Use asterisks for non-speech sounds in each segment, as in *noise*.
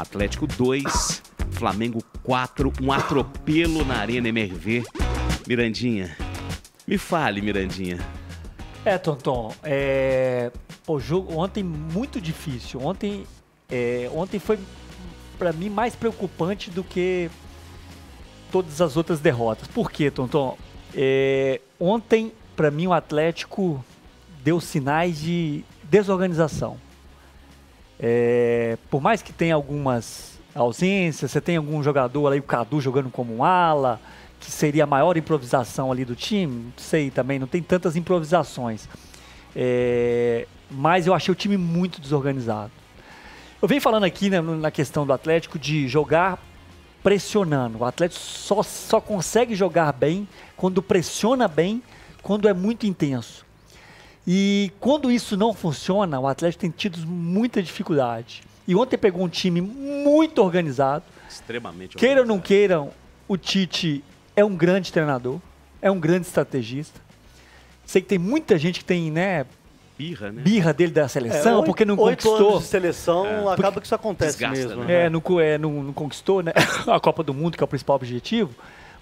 Atlético 2, Flamengo 4, um atropelo na Arena MRV. Mirandinha, me fale, Mirandinha. É, Tonton, é... o jogo ontem muito difícil. Ontem, é... ontem foi para mim mais preocupante do que todas as outras derrotas. Por quê, Tonton? É... Ontem, para mim, o Atlético deu sinais de desorganização. É, por mais que tenha algumas ausências, você tem algum jogador ali, o Cadu jogando como um ala, que seria a maior improvisação ali do time, não sei também, não tem tantas improvisações. É, mas eu achei o time muito desorganizado. Eu venho falando aqui né, na questão do Atlético de jogar pressionando. O Atlético só, só consegue jogar bem quando pressiona bem, quando é muito intenso. E quando isso não funciona, o Atlético tem tido muita dificuldade. E ontem pegou um time muito organizado. Extremamente Queiram ou não queiram, o Tite é um grande treinador, é um grande estrategista. Sei que tem muita gente que tem, né, birra, né? Birra dele da seleção, é, oito, porque não conquistou. Anos de seleção, é. acaba que isso acontece Desgasta, mesmo. Né? né? É, não, é não, não, conquistou né? *laughs* a Copa do Mundo, que é o principal objetivo,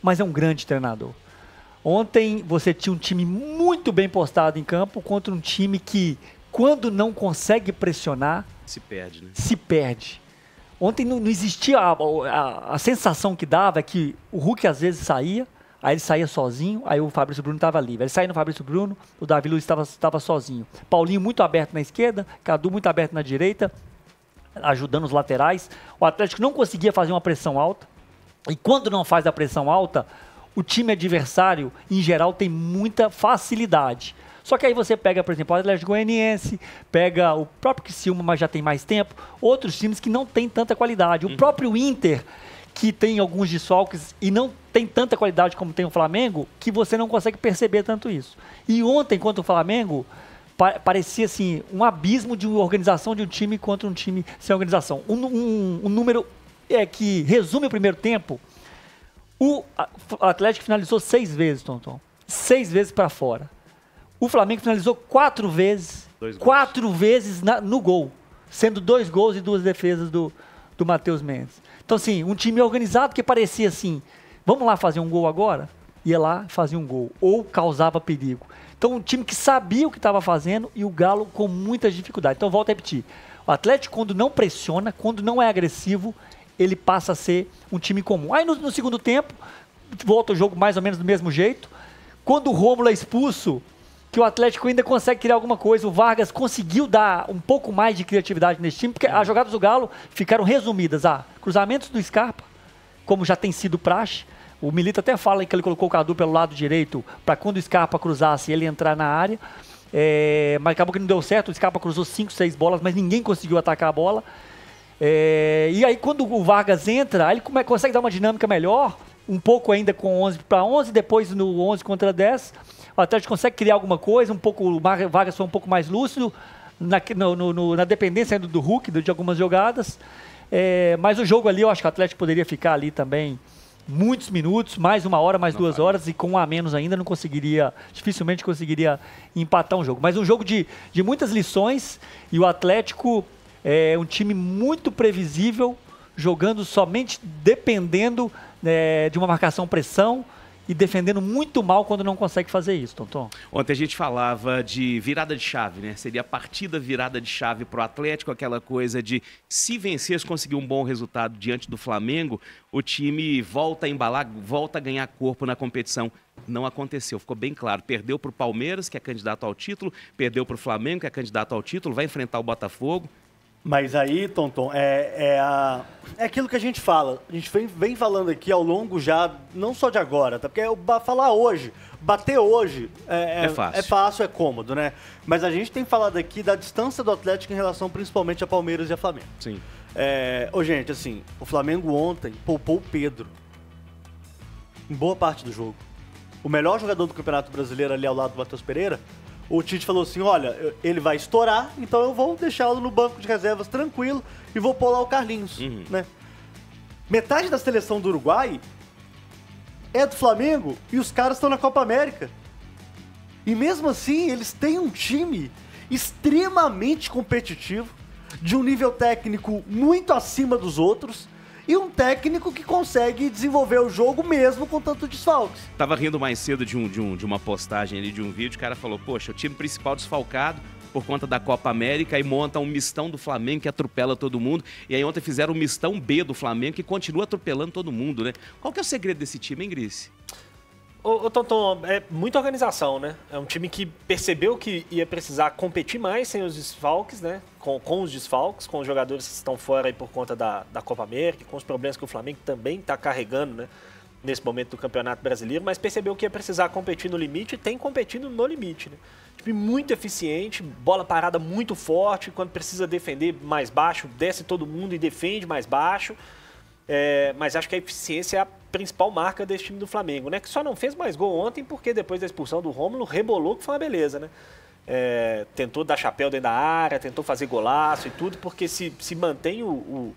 mas é um grande treinador. Ontem você tinha um time muito bem postado em campo contra um time que, quando não consegue pressionar. Se perde, né? Se perde. Ontem não, não existia. A, a, a, sensação que dava é que o Hulk às vezes saía, aí ele saía sozinho, aí o Fabrício Bruno estava livre. Ele saía no Fabrício Bruno, o Davi Luiz estava sozinho. Paulinho muito aberto na esquerda, Cadu muito aberto na direita, ajudando os laterais. O Atlético não conseguia fazer uma pressão alta. E quando não faz a pressão alta, o time adversário, em geral, tem muita facilidade. Só que aí você pega, por exemplo, o Atlético Goianiense, pega o próprio Criciúma, mas já tem mais tempo, outros times que não têm tanta qualidade. O uhum. próprio Inter, que tem alguns desfalques e não tem tanta qualidade como tem o Flamengo, que você não consegue perceber tanto isso. E ontem, contra o Flamengo, pa parecia assim um abismo de organização de um time contra um time sem organização. Um, um, um número é, que resume o primeiro tempo o Atlético finalizou seis vezes, Tonton. Seis vezes para fora. O Flamengo finalizou quatro vezes. quatro vezes na, no gol. Sendo dois gols e duas defesas do, do Matheus Mendes. Então, assim, um time organizado que parecia assim: vamos lá fazer um gol agora? Ia lá fazer um gol. Ou causava perigo. Então, um time que sabia o que estava fazendo e o Galo com muitas dificuldades. Então, volto a repetir: o Atlético, quando não pressiona, quando não é agressivo, ele passa a ser um time comum. Aí no, no segundo tempo, volta o jogo mais ou menos do mesmo jeito. Quando o Rômulo é expulso, que o Atlético ainda consegue criar alguma coisa. O Vargas conseguiu dar um pouco mais de criatividade nesse time, porque as jogadas do Galo ficaram resumidas a ah, cruzamentos do Scarpa, como já tem sido praxe. O Milito até fala que ele colocou o Cadu pelo lado direito para quando o Scarpa cruzasse ele entrar na área. É, mas acabou que não deu certo. O Scarpa cruzou 5, 6 bolas, mas ninguém conseguiu atacar a bola. É, e aí quando o Vargas entra, ele come, consegue dar uma dinâmica melhor, um pouco ainda com 11 para 11, depois no 11 contra 10. O Atlético consegue criar alguma coisa, um pouco o Vargas foi um pouco mais lúcido na, no, no, na dependência ainda do Hulk de algumas jogadas. É, mas o jogo ali, eu acho que o Atlético poderia ficar ali também muitos minutos, mais uma hora, mais não duas vai. horas, e com um a menos ainda não conseguiria, dificilmente conseguiria empatar um jogo. Mas um jogo de, de muitas lições, e o Atlético é um time muito previsível, jogando somente dependendo é, de uma marcação-pressão e defendendo muito mal quando não consegue fazer isso, Tonton. Ontem a gente falava de virada de chave, né? Seria a partida virada de chave para o Atlético, aquela coisa de se vencer, se conseguir um bom resultado diante do Flamengo, o time volta a embalar, volta a ganhar corpo na competição. Não aconteceu, ficou bem claro. Perdeu para o Palmeiras, que é candidato ao título, perdeu para o Flamengo, que é candidato ao título, vai enfrentar o Botafogo, mas aí, Tonton, é, é, a, é aquilo que a gente fala. A gente vem, vem falando aqui ao longo já, não só de agora, tá? Porque eu é falar hoje, bater hoje é, é, é, fácil. é fácil, é cômodo, né? Mas a gente tem falado aqui da distância do Atlético em relação principalmente a Palmeiras e a Flamengo. Sim. É, ô, gente, assim, o Flamengo ontem poupou o Pedro. Em boa parte do jogo. O melhor jogador do Campeonato Brasileiro ali ao lado do Matheus Pereira o Tite falou assim: olha, ele vai estourar, então eu vou deixá-lo no banco de reservas tranquilo e vou pular o Carlinhos, uhum. né? Metade da seleção do Uruguai é do Flamengo e os caras estão na Copa América. E mesmo assim, eles têm um time extremamente competitivo, de um nível técnico muito acima dos outros e um técnico que consegue desenvolver o jogo mesmo com tanto desfalques. Tava rindo mais cedo de, um, de, um, de uma postagem ali, de um vídeo, o cara falou, poxa, o time principal desfalcado, por conta da Copa América e monta um mistão do Flamengo que atropela todo mundo. E aí ontem fizeram o um mistão B do Flamengo que continua atropelando todo mundo, né? Qual que é o segredo desse time, hein, Gris? ô, Tonton, é muita organização, né? É um time que percebeu que ia precisar competir mais sem os desfalques, né? Com, com os desfalques, com os jogadores que estão fora aí por conta da, da Copa América, com os problemas que o Flamengo também está carregando, né? Nesse momento do Campeonato Brasileiro, mas percebeu que ia precisar competir no limite e tem competido no limite, né? Time muito eficiente, bola parada muito forte, quando precisa defender mais baixo, desce todo mundo e defende mais baixo. É, mas acho que a eficiência é a principal marca desse time do Flamengo, né? Que só não fez mais gol ontem porque depois da expulsão do Rômulo rebolou que foi uma beleza, né? É, tentou dar chapéu dentro da área, tentou fazer golaço e tudo, porque se, se mantém o, o,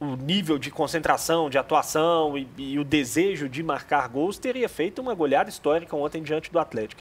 o nível de concentração, de atuação e, e o desejo de marcar gols, teria feito uma goleada histórica ontem diante do Atlético.